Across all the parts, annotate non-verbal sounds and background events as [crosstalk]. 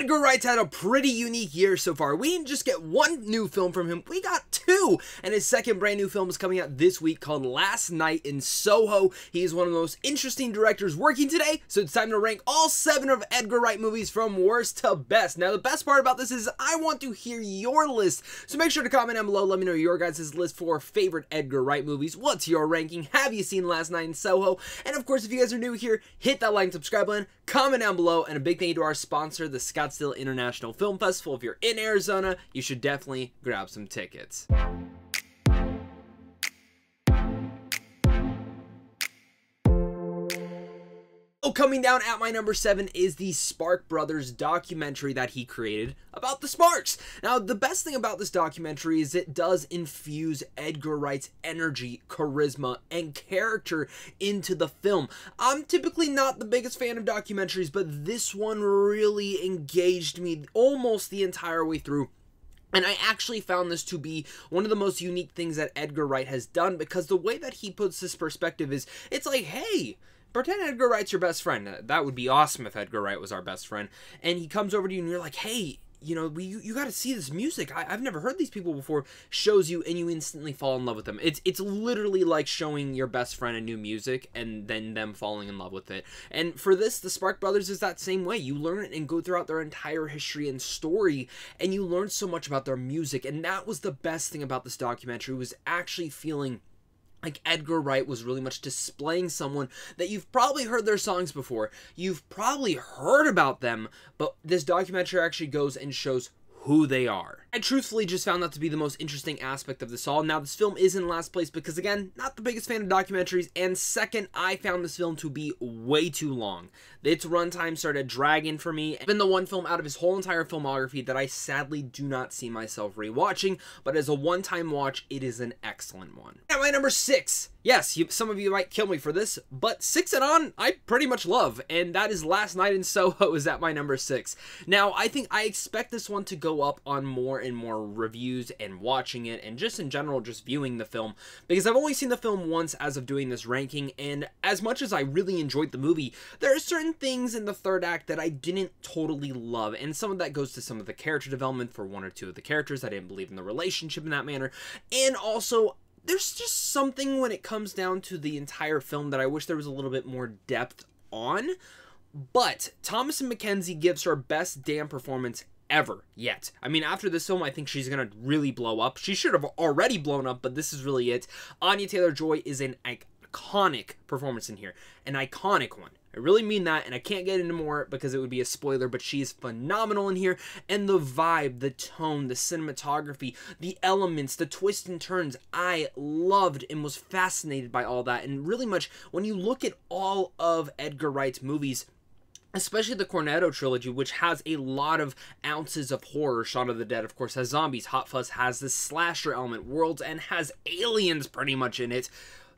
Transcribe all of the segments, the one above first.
Edgar Wright's had a pretty unique year so far. We didn't just get one new film from him, we got two! And his second brand new film is coming out this week called Last Night in Soho. He is one of the most interesting directors working today, so it's time to rank all seven of Edgar Wright movies from worst to best. Now, the best part about this is I want to hear your list, so make sure to comment down below. Let me know your guys' list for favorite Edgar Wright movies. What's your ranking? Have you seen Last Night in Soho? And of course, if you guys are new here, hit that like and subscribe button, comment down below, and a big thank you to our sponsor, the Scott Scottsdale International Film Festival. If you're in Arizona, you should definitely grab some tickets. Oh, coming down at my number seven is the Spark Brothers documentary that he created about the Sparks. Now, the best thing about this documentary is it does infuse Edgar Wright's energy, charisma, and character into the film. I'm typically not the biggest fan of documentaries, but this one really engaged me almost the entire way through. And I actually found this to be one of the most unique things that Edgar Wright has done because the way that he puts this perspective is it's like, hey, pretend Edgar Wright's your best friend. That would be awesome if Edgar Wright was our best friend. And he comes over to you and you're like, hey, you know, we, you, you got to see this music. I, have never heard these people before. Shows you, and you instantly fall in love with them. It's it's literally like showing your best friend a new music, and then them falling in love with it. And for this, the Spark Brothers is that same way. You learn it and go throughout their entire history and story, and you learn so much about their music. And that was the best thing about this documentary was actually feeling like Edgar Wright was really much displaying someone that you've probably heard their songs before. You've probably heard about them, but this documentary actually goes and shows who they are. I truthfully just found that to be the most interesting aspect of this all. Now, this film is in last place because, again, not the biggest fan of documentaries, and second, I found this film to be way too long. Its runtime started dragging for me. It's been the one film out of his whole entire filmography that I sadly do not see myself rewatching, but as a one-time watch, it is an excellent one. At my number six, yes, you, some of you might kill me for this, but Six and On, I pretty much love, and that is Last Night in Soho [laughs] is at my number six. Now, I think I expect this one to go up on more and more reviews and watching it and just in general just viewing the film because I've only seen the film once as of doing this ranking and as much as I really enjoyed the movie, there are certain things in the third act that I didn't totally love and some of that goes to some of the character development for one or two of the characters. I didn't believe in the relationship in that manner and also there's just something when it comes down to the entire film that I wish there was a little bit more depth on. But Thomas and Mackenzie gives her best damn performance ever yet. I mean, after this film, I think she's gonna really blow up. She should have already blown up, but this is really it. Anya Taylor Joy is an iconic performance in here, an iconic one. I really mean that, and I can't get into more because it would be a spoiler, but she's phenomenal in here. And the vibe, the tone, the cinematography, the elements, the twists and turns, I loved and was fascinated by all that. And really much, when you look at all of Edgar Wright's movies, especially the Cornetto trilogy, which has a lot of ounces of horror. Shaun of the Dead, of course, has zombies. Hot Fuzz has the slasher element. World's and has aliens pretty much in it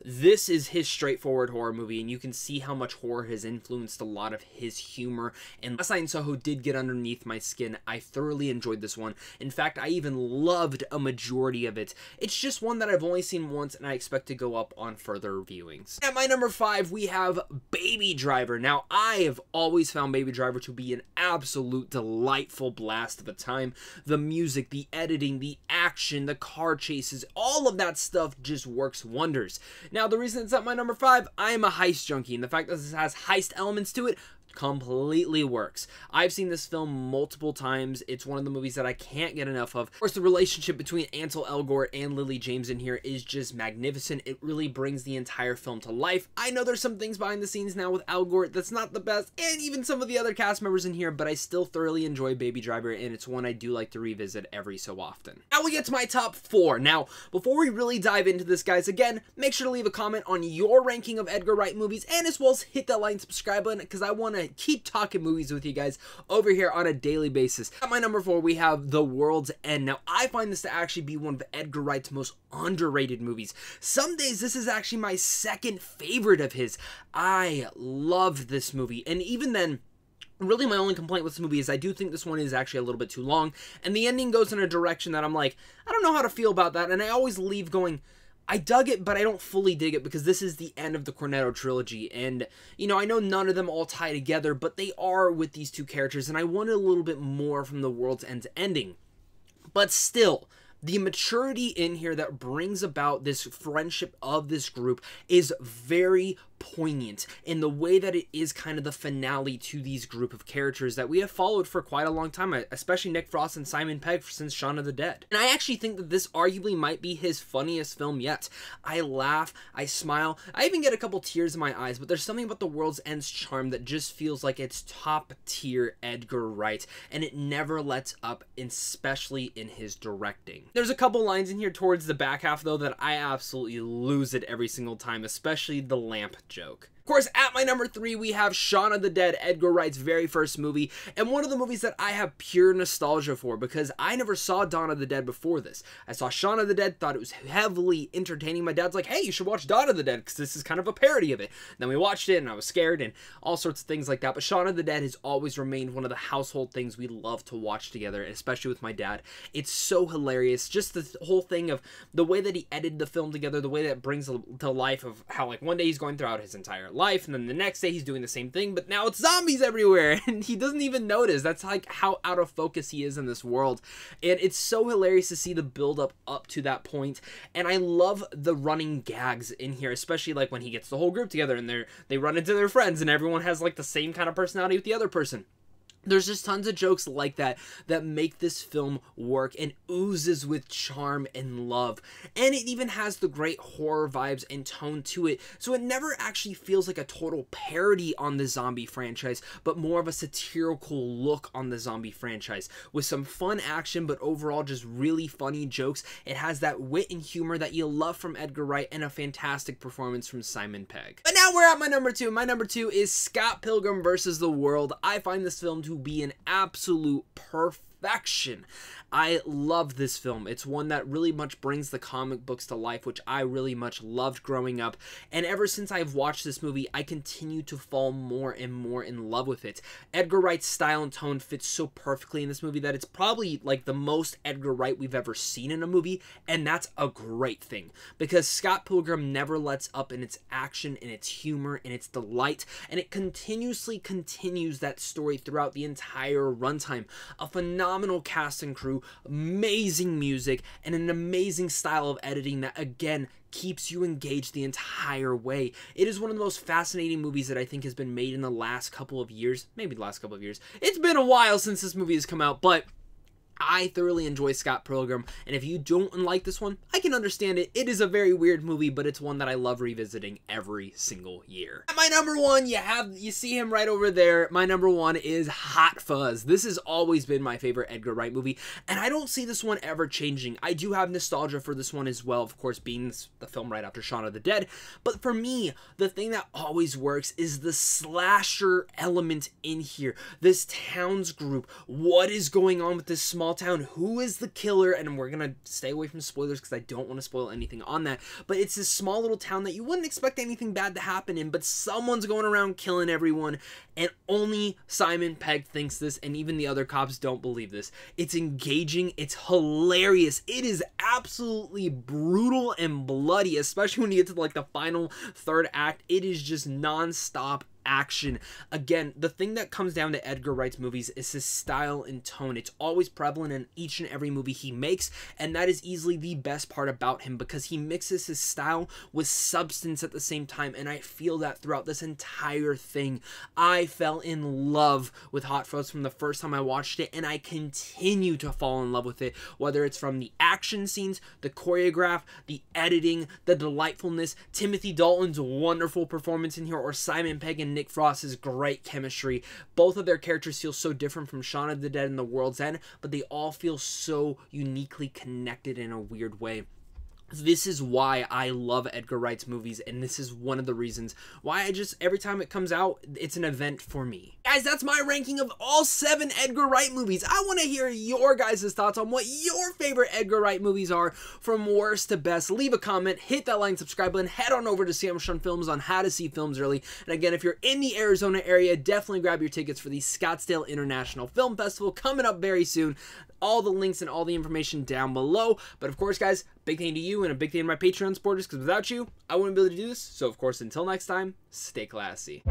this is his straightforward horror movie, and you can see how much horror has influenced a lot of his humor. And Last Night in Soho did get underneath my skin. I thoroughly enjoyed this one. In fact, I even loved a majority of it. It's just one that I've only seen once, and I expect to go up on further viewings. At my number five, we have Baby Driver. Now, I have always found Baby Driver to be an absolute delightful blast of a time. The music, the editing, the action, the car chases, all of that stuff just works wonders. Now, the reason it's not my number five, I am a heist junkie, and the fact that this has heist elements to it completely works. I've seen this film multiple times. It's one of the movies that I can't get enough of. Of course, the relationship between Ansel Elgort and Lily James in here is just magnificent. It really brings the entire film to life. I know there's some things behind the scenes now with Elgort that's not the best, and even some of the other cast members in here, but I still thoroughly enjoy Baby Driver, and it's one I do like to revisit every so often. Now we get to my top four. Now, before we really dive into this, guys, again, make sure to leave a comment on your ranking of Edgar Wright movies, and as well as hit that like and subscribe button, because I want to to keep talking movies with you guys over here on a daily basis. At my number four, we have The World's End. Now, I find this to actually be one of Edgar Wright's most underrated movies. Some days, this is actually my second favorite of his. I love this movie. And even then, really my only complaint with this movie is I do think this one is actually a little bit too long, and the ending goes in a direction that I'm like, I don't know how to feel about that, and I always leave going, I dug it, but I don't fully dig it because this is the end of the Cornetto trilogy. And, you know, I know none of them all tie together, but they are with these two characters, and I wanted a little bit more from the world's end ending. But still, the maturity in here that brings about this friendship of this group is very poignant in the way that it is kind of the finale to these group of characters that we have followed for quite a long time, especially Nick Frost and Simon Pegg since Shaun of the Dead. And I actually think that this arguably might be his funniest film yet. I laugh, I smile, I even get a couple tears in my eyes, but there's something about The World's End's charm that just feels like it's top tier Edgar Wright, and it never lets up, especially in his directing. There's a couple lines in here towards the back half, though, that I absolutely lose it every single time, especially the lamp joke of course, at my number three, we have Shaun of the Dead, Edgar Wright's very first movie, and one of the movies that I have pure nostalgia for because I never saw Dawn of the Dead before this. I saw Shaun of the Dead, thought it was heavily entertaining. My dad's like, hey, you should watch Dawn of the Dead because this is kind of a parody of it. And then we watched it and I was scared and all sorts of things like that. But Shaun of the Dead has always remained one of the household things we love to watch together, especially with my dad. It's so hilarious. Just the whole thing of the way that he edited the film together, the way that brings to life of how, like, one day he's going throughout his entire life, and then the next day he's doing the same thing, but now it's zombies everywhere, [laughs] and he doesn't even notice. That's like how out of focus he is in this world. And it's so hilarious to see the build up up to that point, and I love the running gags in here, especially like when he gets the whole group together and they are they run into their friends, and everyone has like the same kind of personality with the other person there's just tons of jokes like that that make this film work and oozes with charm and love. And it even has the great horror vibes and tone to it. So it never actually feels like a total parody on the zombie franchise, but more of a satirical look on the zombie franchise with some fun action, but overall just really funny jokes. It has that wit and humor that you love from Edgar Wright and a fantastic performance from Simon Pegg. But now we're at my number two. My number two is Scott Pilgrim versus the World. I find this film to be an absolute perfect perfection. I love this film. It's one that really much brings the comic books to life, which I really much loved growing up. And ever since I've watched this movie, I continue to fall more and more in love with it. Edgar Wright's style and tone fits so perfectly in this movie that it's probably like the most Edgar Wright we've ever seen in a movie, and that's a great thing because Scott Pilgrim never lets up in its action, in its humor, in its delight, and it continuously continues that story throughout the entire runtime. A phenomenal phenomenal cast and crew, amazing music, and an amazing style of editing that, again, keeps you engaged the entire way. It is one of the most fascinating movies that I think has been made in the last couple of years, maybe the last couple of years. It's been a while since this movie has come out, but I thoroughly enjoy Scott Pilgrim, and if you don't like this one, I can understand it. It is a very weird movie, but it's one that I love revisiting every single year. my number one, you have you see him right over there. My number one is Hot Fuzz. This has always been my favorite Edgar Wright movie, and I don't see this one ever changing. I do have nostalgia for this one as well, of course, being the film right after Shaun of the Dead. But for me, the thing that always works is the slasher element in here. This town's group. What is going on with this small small town. Who is the killer? And we're gonna stay away from spoilers because I don't want to spoil anything on that. But it's this small little town that you wouldn't expect anything bad to happen in, but someone's going around killing everyone, and only Simon Pegg thinks this, and even the other cops don't believe this. It's engaging, it's hilarious, it is absolutely brutal and bloody, especially when you get to like the final third act. It is just non-stop action. Again, the thing that comes down to Edgar Wright's movies is his style and tone. It's always prevalent in each and every movie he makes, and that is easily the best part about him because he mixes his style with substance at the same time, and I feel that throughout this entire thing. I fell in love with Hot Fuzz from the first time I watched it, and I continue to fall in love with it, whether it's from the action scenes, the choreograph, the editing, the delightfulness, Timothy Dalton's wonderful performance in here, or Simon Pegg and Nick Frost's great chemistry. Both of their characters feel so different from Shaun of the Dead and The World's End, but they all feel so uniquely connected in a weird way this is why I love Edgar Wright's movies, and this is one of the reasons why I just every time it comes out, it's an event for me. Guys, that's my ranking of all seven Edgar Wright movies. I want to hear your guys' thoughts on what your favorite Edgar Wright movies are from worst to best. Leave a comment, hit that like, subscribe button, head on over to Sam Sean Films on how to see films early. And again, if you're in the Arizona area, definitely grab your tickets for the Scottsdale International Film Festival coming up very soon. All the links and all the information down below. But of course, guys, big thing to you and a big thing to my Patreon supporters because without you, I wouldn't be able to do this. So, of course, until next time, stay classy.